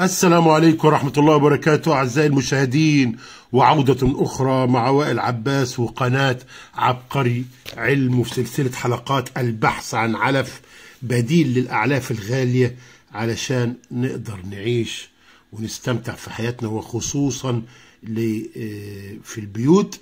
السلام عليكم ورحمة الله وبركاته أعزائي المشاهدين وعودة أخرى مع وائل عباس وقناة عبقري علم في سلسلة حلقات البحث عن علف بديل للأعلاف الغالية علشان نقدر نعيش ونستمتع في حياتنا وخصوصا آه، في البيوت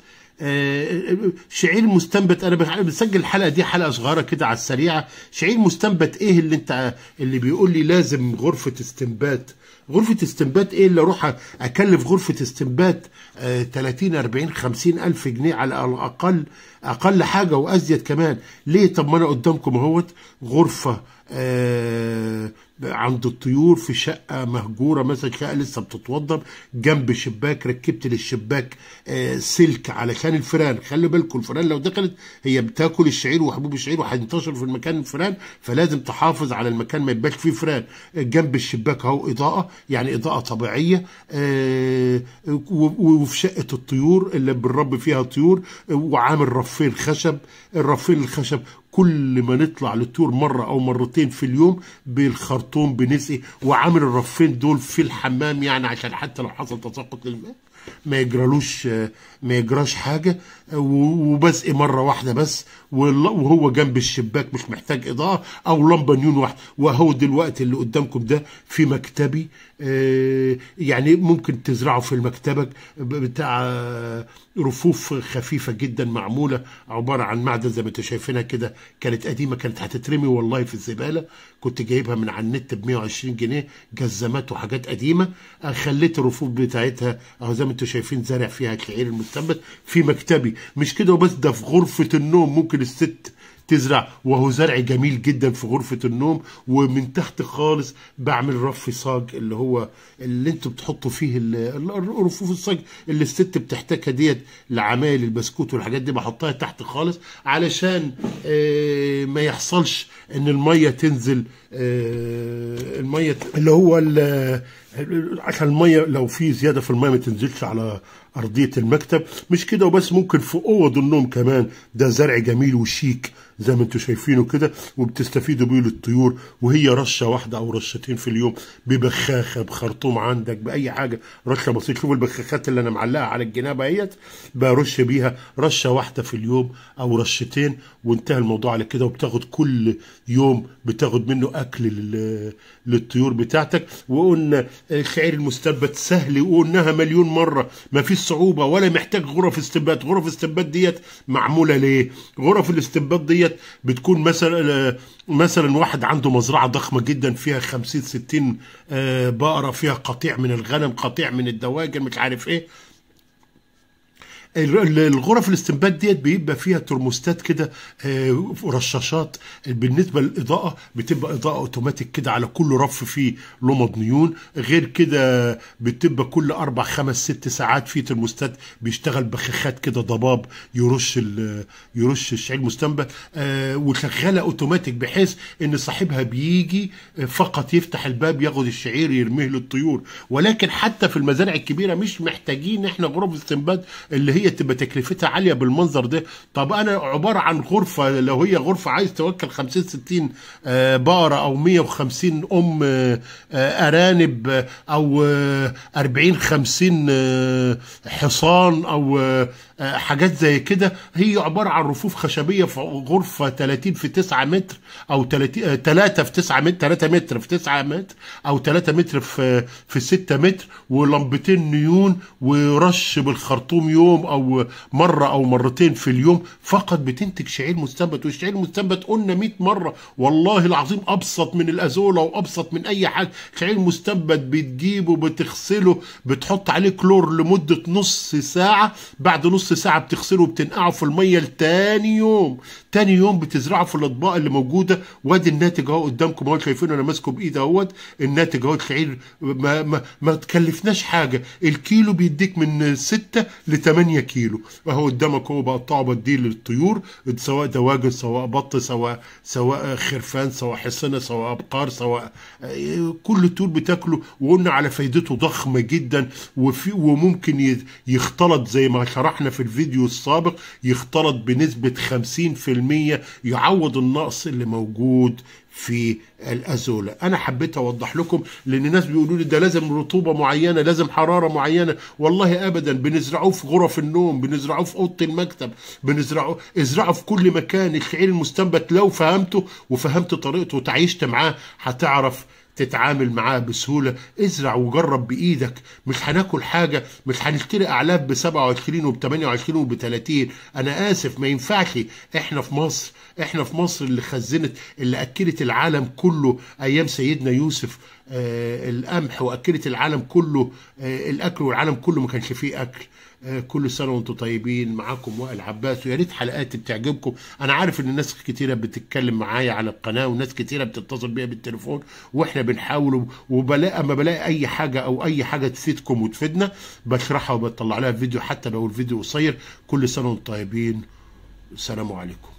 شعير مستنبت انا بسجل الحلقه دي حلقه صغيره كده على السريعه شعير مستنبت ايه اللي انت اللي بيقول لي لازم غرفه استنبات غرفة استنبات ايه اللي اروح اكلف غرفة استنبات آه 30 40 50 الف جنيه على الاقل اقل حاجة وازيد كمان ليه طب ما انا قدامكم اهوت غرفة آه عند الطيور في شقه مهجوره مثلا شقه لسه بتتوضب جنب شباك ركبت للشباك آه، سلك علشان الفيران خلي بالكم الفيران لو دخلت هي بتاكل الشعير وحبوب الشعير وهينتشر في المكان الفيران فلازم تحافظ على المكان ما يبقاش فيه فيران آه، جنب الشباك اهو اضاءه يعني اضاءه طبيعيه آه، وفي شقه الطيور اللي بنربي فيها طيور وعامل رفين خشب الرفين الخشب كل ما نطلع للتور مرة أو مرتين في اليوم بالخرطوم بنسقي وعامل الرفين دول في الحمام يعني عشان حتى لو حصل تساقط للماء ما يجرالوش ما يجراش حاجة وبسقي مرة واحدة بس وهو جنب الشباك مش محتاج إضاءة أو لمبة نيون واحدة وهو دلوقتي اللي قدامكم ده في مكتبي آه، يعني ممكن تزرعه في المكتبك بتاع رفوف خفيفه جدا معموله عباره عن معدن زي ما انتم شايفينها كده كانت قديمه كانت هتترمي والله في الزباله كنت جايبها من على النت ب 120 جنيه جزمات وحاجات قديمه آه، خليت الرفوف بتاعتها اهو زي ما انتم شايفين زارع فيها كعير المستنبت في مكتبي مش كده وبس ده في غرفه النوم ممكن الست تزرع وهو زرع جميل جدا في غرفة النوم ومن تحت خالص بعمل رف صاج اللي هو اللي انتوا بتحطوا فيه الرفوف الصاج اللي الست بتحتاجها ديت لعمايل البسكوت والحاجات دي بحطها تحت خالص علشان آه، ما يحصلش ان المية تنزل آه، الميه اللي هو عشان الميه لو في زياده في الميه ما تنزلش على ارضيه المكتب مش كده وبس ممكن في اوض النوم كمان ده زرع جميل وشيك زي ما انتم شايفينه كده وبتستفيدوا بيه للطيور وهي رشه واحده او رشتين في اليوم ببخاخه بخرطوم عندك باي حاجه رشه بسيطه شوف البخاخات اللي انا معلقها على الجنابه اهيت برش بيها رشه واحده في اليوم او رشتين وانتهى الموضوع على كده وبتاخد كل يوم بتاخد منه اكل للطيور بتاعتك وقلنا الخعير المستبت سهل وقلناها مليون مره ما فيش صعوبه ولا محتاج غرف استبات غرف استنبات ديت معموله ليه غرف الاستبات ديت بتكون مثلا مثلا واحد عنده مزرعه ضخمه جدا فيها 50 60 آه، بقره فيها قطيع من الغنم قطيع من الدواجن مش عارف ايه الغرف الاستنبات ديت بيبقى فيها ترموستات كده آه، رشاشات بالنسبه للاضاءه بتبقى اضاءه اوتوماتيك كده على كل رف فيه لمض نيون غير كده بتبقى كل اربع خمس ست ساعات في ترموستات بيشتغل بخاخات كده ضباب يرش يرش الشعير المستنبت آه، وشغاله اوتوماتيك بحيث ان صاحبها بيجي آه، فقط يفتح الباب ياخد الشعير يرميه للطيور ولكن حتى في المزارع الكبيره مش محتاجين احنا غرف استنبات اللي هي تبقى تكلفتها عاليه بالمنظر ده طب انا عباره عن غرفه لو هي غرفه عايز توكل 50 60 بقره او 150 ام آه، آه، ارانب آه، او 40 50 حصان او آه، حاجات زي كده هي عباره عن رفوف خشبيه في غرفه 30 في 9 متر او 30 3 آه، في 9 متر 3 متر في 9 متر او 3 متر في في 6 متر ولمبتين نيون ورش بالخرطوم يوم او مره او مرتين في اليوم فقط بتنتج شعير مستنبت والشعير المستنبت قلنا 100 مره والله العظيم ابسط من الازولا وابسط من اي حاجه شعير مستنبت بتجيبه بتغسله بتحط عليه كلور لمده نص ساعه بعد نص نص ساعه بتغسله وبتنقعه في الميه لتاني يوم تاني يوم بتزرعه في الاطباق اللي موجوده وادي الناتج اهو قدامكم اهو شايفينه انا ماسكه بايدي اهوت الناتج اهو الشعير ما, ما, ما تكلفناش حاجه الكيلو بيديك من 6 ل 8 كيلو اهو قدامك اهو بقطعه بديه للطيور سواء دواجن سواء بط سواء سواء خرفان سواء حصنه سواء ابقار سواء كل طول بتاكله وقلنا على فايدته ضخمه جدا وفي وممكن يختلط زي ما شرحنا في في الفيديو السابق يختلط بنسبة 50% يعوض النقص اللي موجود في الأزولة أنا حبيت أوضح لكم لأن الناس بيقولوا لي ده لازم رطوبة معينة لازم حرارة معينة والله أبدا بنزرعوه في غرف النوم بنزرعوه في أوضة المكتب بنزرعوه ازرعه في كل مكان الشعير المستنبت لو فهمته وفهمت طريقته وتعيشت معاه هتعرف تتعامل معاه بسهولة ازرع وجرب بإيدك مش هناكل حاجة مش هنشتري أعلاف ب 27 وب 28 وب 30 أنا آسف ما ينفعش إحنا في مصر إحنا في مصر اللي خزنت اللي أكلت العالم كله أيام سيدنا يوسف آه، القمح واكلت العالم كله آه، الاكل والعالم كله ما كانش فيه اكل آه، كل سنه وانتم طيبين معاكم وائل عباس ويا ريت حلقاتي بتعجبكم انا عارف ان ناس كتيره بتتكلم معايا على القناه وناس كتيره بتتصل بيا بالتليفون واحنا بنحاول وبلاقي اما بلاقي اي حاجه او اي حاجه تفيدكم وتفيدنا بشرحها وبطلع لها فيديو حتى لو الفيديو قصير كل سنه وانتم طيبين السلام عليكم